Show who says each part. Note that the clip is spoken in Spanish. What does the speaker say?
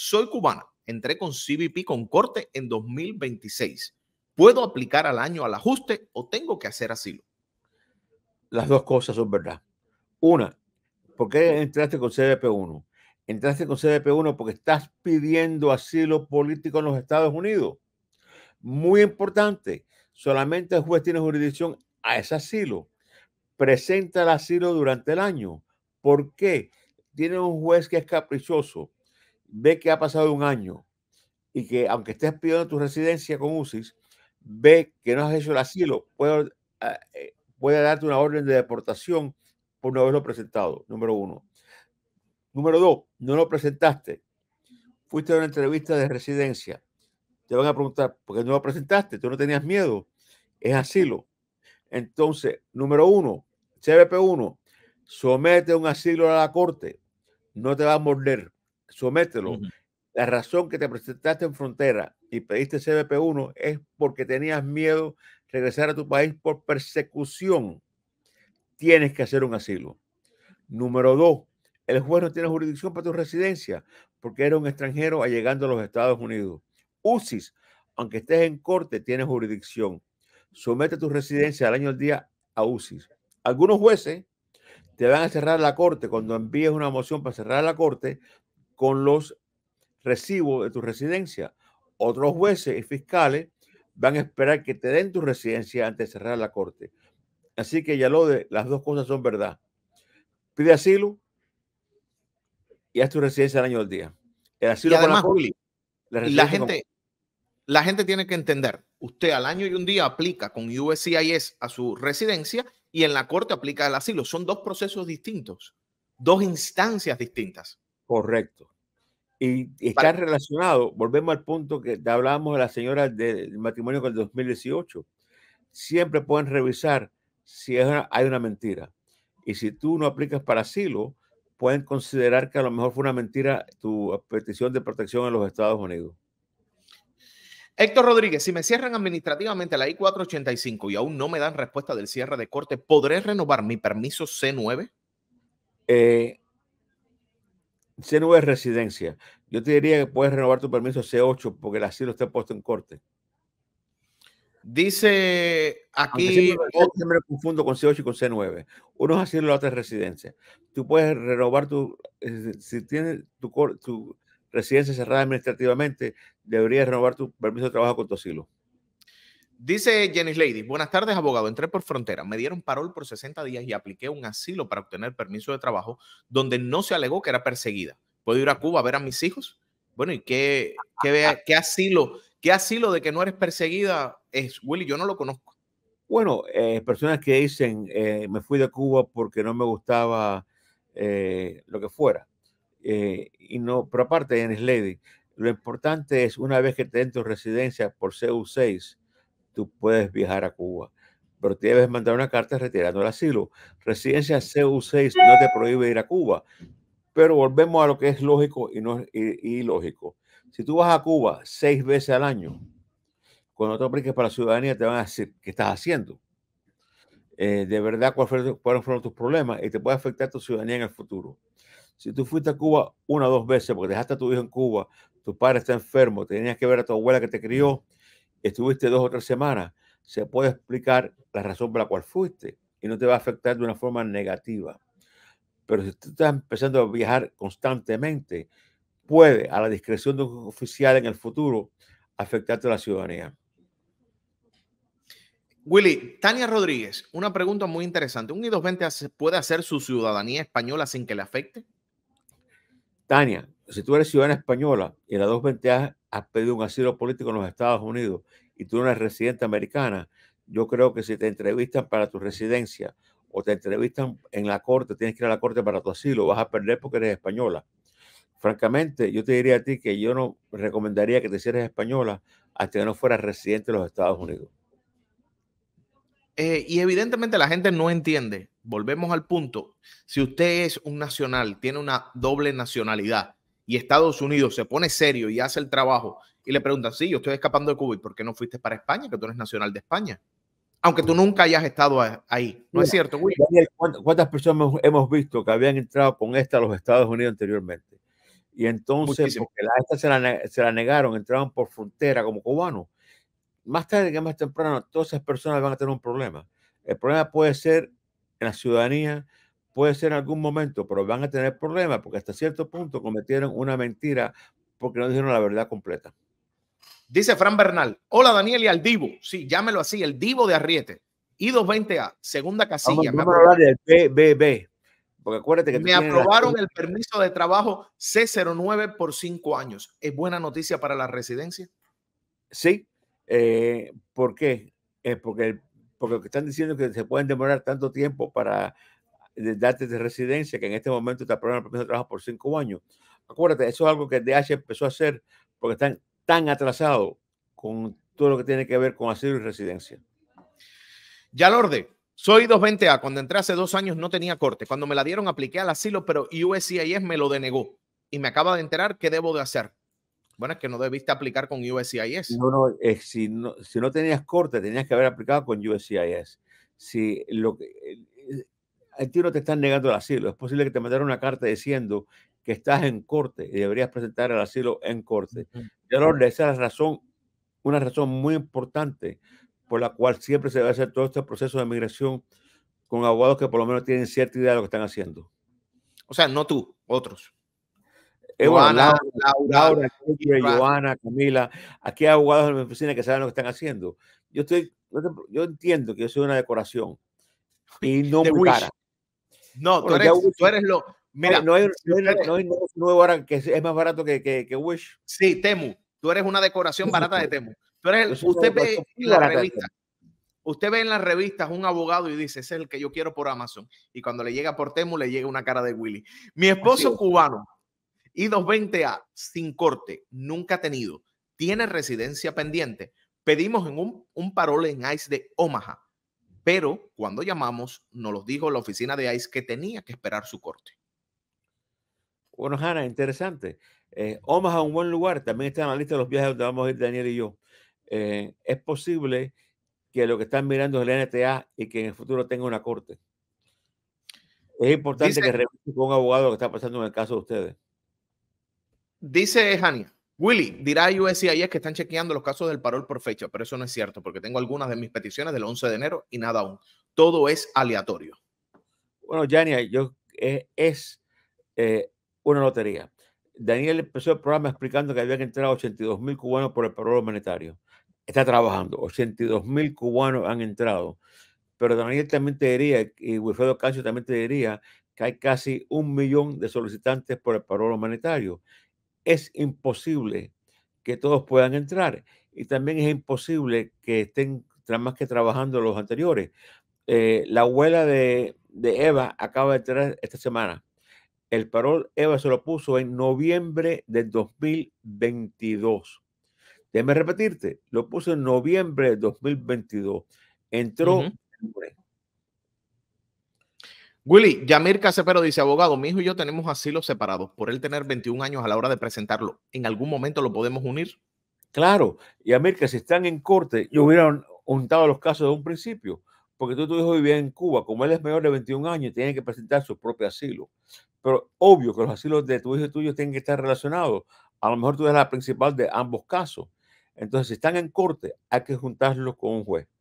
Speaker 1: soy cubana, entré con CBP con corte en 2026. ¿Puedo aplicar al año al ajuste o tengo que hacer asilo?
Speaker 2: Las dos cosas son verdad. Una, ¿por qué entraste con CBP1? Entraste con CBP1 porque estás pidiendo asilo político en los Estados Unidos. Muy importante, solamente el juez tiene jurisdicción a ese asilo. Presenta el asilo durante el año. ¿Por qué? Tiene un juez que es caprichoso ve que ha pasado un año y que aunque estés pidiendo tu residencia con UCIS, ve que no has hecho el asilo, puede, ah, eh, puede darte una orden de deportación por no haberlo presentado, número uno. Número dos, no lo presentaste. Fuiste a una entrevista de residencia. Te van a preguntar, ¿por qué no lo presentaste? Tú no tenías miedo. Es asilo. Entonces, número uno, CBP1, somete un asilo a la corte. No te va a morder somételo. La razón que te presentaste en frontera y pediste CBP1 es porque tenías miedo regresar a tu país por persecución. Tienes que hacer un asilo. Número dos, el juez no tiene jurisdicción para tu residencia porque eres un extranjero allegando a los Estados Unidos. UCIS, aunque estés en corte, tiene jurisdicción. Somete tu residencia al año al día a UCIS. Algunos jueces te van a cerrar la corte cuando envíes una moción para cerrar la corte con los recibos de tu residencia. Otros jueces y fiscales van a esperar que te den tu residencia antes de cerrar la corte. Así que ya lo de las dos cosas son verdad. Pide asilo y haz tu residencia el año del día. El asilo la, gente
Speaker 1: la gente tiene que entender, usted al año y un día aplica con USCIS a su residencia y en la corte aplica el asilo. Son dos procesos distintos, dos instancias distintas. Correcto. Y
Speaker 2: está relacionado, volvemos al punto que hablábamos de la señora del matrimonio con el 2018. Siempre pueden revisar si hay una mentira. Y si tú no aplicas para asilo, pueden considerar que a lo mejor fue una mentira tu eh, petición de
Speaker 1: protección en los Estados Unidos. Héctor Rodríguez, si me cierran administrativamente la I-485 y aún no me dan respuesta del cierre de corte, ¿podré renovar mi permiso C9? Eh, C9 es residencia. Yo te
Speaker 2: diría que puedes renovar tu permiso C8 porque el asilo está puesto en corte. Dice aquí. me confundo con C8 y con C9. Uno es asilo, y la otra es residencia. Tú puedes renovar tu. Eh, si tienes tu residencia
Speaker 1: cerrada administrativamente, deberías renovar tu permiso de trabajo con tu asilo. Dice Jenny Lady, buenas tardes, abogado. Entré por frontera, me dieron parol por 60 días y apliqué un asilo para obtener permiso de trabajo donde no se alegó que era perseguida. ¿Puedo ir a Cuba a ver a mis hijos? Bueno, ¿y qué, qué, asilo? ¿Qué asilo de que no eres perseguida es, Willy? Yo no lo conozco.
Speaker 2: Bueno, eh, personas que dicen, eh, me fui de Cuba porque no me gustaba eh, lo que fuera. y no, pero aparte, Jenny Lady, lo importante es una vez que te den tu residencia por CU6, tú puedes viajar a Cuba, pero debes mandar una carta retirando el asilo. Residencia CU6 no te prohíbe ir a Cuba, pero volvemos a lo que es lógico y no ilógico. Si tú vas a Cuba seis veces al año, cuando te apliques para la ciudadanía te van a decir qué estás haciendo. Eh, de verdad cuáles fueron, fueron, tus problemas y te puede afectar tu ciudadanía en el futuro. Si tú fuiste a Cuba una o dos veces porque dejaste a tu hijo en Cuba, tu padre está enfermo, tenías que ver a tu abuela que te crió, estuviste dos o tres semanas, se puede explicar la razón por la cual fuiste y no te va a afectar de una forma negativa. Pero si tú estás empezando a viajar constantemente, puede, a la
Speaker 1: discreción de un oficial en el futuro, afectarte a la ciudadanía. Willy, Tania Rodríguez, una pregunta muy interesante. ¿Un I-220 puede hacer su ciudadanía española sin que le afecte?
Speaker 2: Tania, si tú eres ciudadana española y la 220 has pedido un asilo político en los Estados Unidos y tú eres residente americana, yo creo que si te entrevistan para tu residencia o te entrevistan en la corte, tienes que ir a la corte para tu asilo, vas a perder porque eres española. Francamente, yo te diría a ti que yo no recomendaría que te hicieras española hasta que no fueras residente de los Estados Unidos.
Speaker 1: Eh, y evidentemente la gente no entiende. Volvemos al punto. Si usted es un nacional, tiene una doble nacionalidad, y Estados Unidos se pone serio y hace el trabajo y le preguntan, sí, yo estoy escapando de Cuba, ¿y por qué no fuiste para España? Que tú eres nacional de España. Aunque tú mm. nunca hayas estado ahí. ¿No es cierto, William?
Speaker 2: ¿cuántas personas hemos visto que habían entrado con esta a los Estados Unidos anteriormente? Y entonces, porque la, esta se la, negaron, entraban por frontera como cubanos. Más tarde que más temprano, todas esas personas van a tener un problema. El problema puede ser en la ciudadanía, puede ser en algún momento, pero van a tener problemas porque hasta cierto punto cometieron una mentira porque no dijeron la
Speaker 1: verdad completa. Dice Fran Bernal, hola Daniel y al Divo, sí, llámelo así, el Divo de Arriete, I220A, segunda casilla. Vamos, a hablar
Speaker 2: del porque acuérdate que... Me aprobaron el
Speaker 1: permiso de trabajo C09 por cinco años. ¿Es buena noticia para la residencia?
Speaker 2: Sí, eh, ¿por qué? Eh, porque, porque están diciendo que se pueden demorar tanto tiempo para de datos de residencia, que en este momento está aprueban el permiso de trabajo por cinco años. Acuérdate, eso es algo que DH empezó a hacer porque están tan atrasados con todo lo que tiene que ver con asilo y residencia.
Speaker 1: Ya Lorde, soy 220A. Cuando entré hace dos años no tenía corte. Cuando me la dieron apliqué al asilo, pero USCIS me lo denegó y me acaba de enterar qué debo de hacer. Bueno, es que no debiste aplicar con USCIS.
Speaker 2: No, no, si, no si no tenías corte, tenías que haber aplicado con USCIS. Si lo que, eh, el tío te están negando el asilo. Es posible que te mandaron una carta diciendo que estás en corte y deberías presentar el asilo en corte. Pero esa es la razón, una razón muy importante por la cual siempre se debe hacer todo este proceso de migración con abogados que por lo menos tienen cierta idea de lo que están haciendo. O sea, no tú, otros.
Speaker 1: Eh, Joana, Laura,
Speaker 2: Joana, Camila, aquí hay abogados en mi oficina que saben lo que están haciendo. Yo, estoy, yo entiendo que yo soy una decoración y no muy cara. No, tú,
Speaker 1: eres, lo. Mira, no hay, nuevo ahora que es más barato que, Wish. Sí, Temu. Tú eres una decoración barata de Temu. Tú eres usted ve en la revista. Usted ve en las revistas un abogado y dice, es el que yo quiero por Amazon. Y cuando le llega por Temu, le llega una cara de Willy. Mi esposo cubano, I220A, sin corte, nunca ha tenido, tiene residencia pendiente. Pedimos en un, un parole en ICE de Omaha pero cuando llamamos, nos lo dijo la oficina de ICE que tenía que esperar su corte. Bueno, Hanna, interesante. Eh, a un
Speaker 2: buen lugar. También está en la lista de los viajes donde vamos a ir Daniel y yo. Eh, es posible que lo que están mirando es el NTA y que en el futuro tenga una corte. Es
Speaker 1: importante que revise con un abogado lo que está pasando en el caso de ustedes. Dice Hanna. Willy, dirá es que están chequeando los casos del parol por fecha, pero eso no es cierto, porque tengo algunas de mis peticiones del 11 de enero y nada aún. Todo es aleatorio. Bueno, Jania, yo eh, es eh, una lotería. Daniel empezó el programa explicando
Speaker 2: que habían entrado 82 mil cubanos por el parol humanitario. Está trabajando, 82 mil cubanos han entrado. Pero Daniel también te diría, y Wilfredo Cancio también te diría, que hay casi un millón de solicitantes por el parol humanitario es imposible que todos puedan entrar y también es imposible que estén más que trabajando los anteriores. Eh, la abuela de, Eva acaba de entrar esta semana. El parol Eva se lo puso en noviembre del 2022. Déjame repetirte, lo puso en noviembre del 2022.
Speaker 1: Entró en Willy, Yamir Casepero dice, abogado, mi hijo y yo tenemos asilos separados. Por él tener 21 años a la hora de presentarlo, ¿en algún momento lo podemos unir? Claro, Yamir, que si están en corte, yo hubiera juntado
Speaker 2: los casos de un principio, porque tú tu hijo vivía en Cuba, como él es mayor de 21 años, tiene que presentar su propio asilo. Pero obvio que los asilos de tu hijo y tuyo tienen que estar relacionados. A lo mejor tú eres la principal de ambos casos. Entonces, si están en corte, hay que juntarlos con un juez.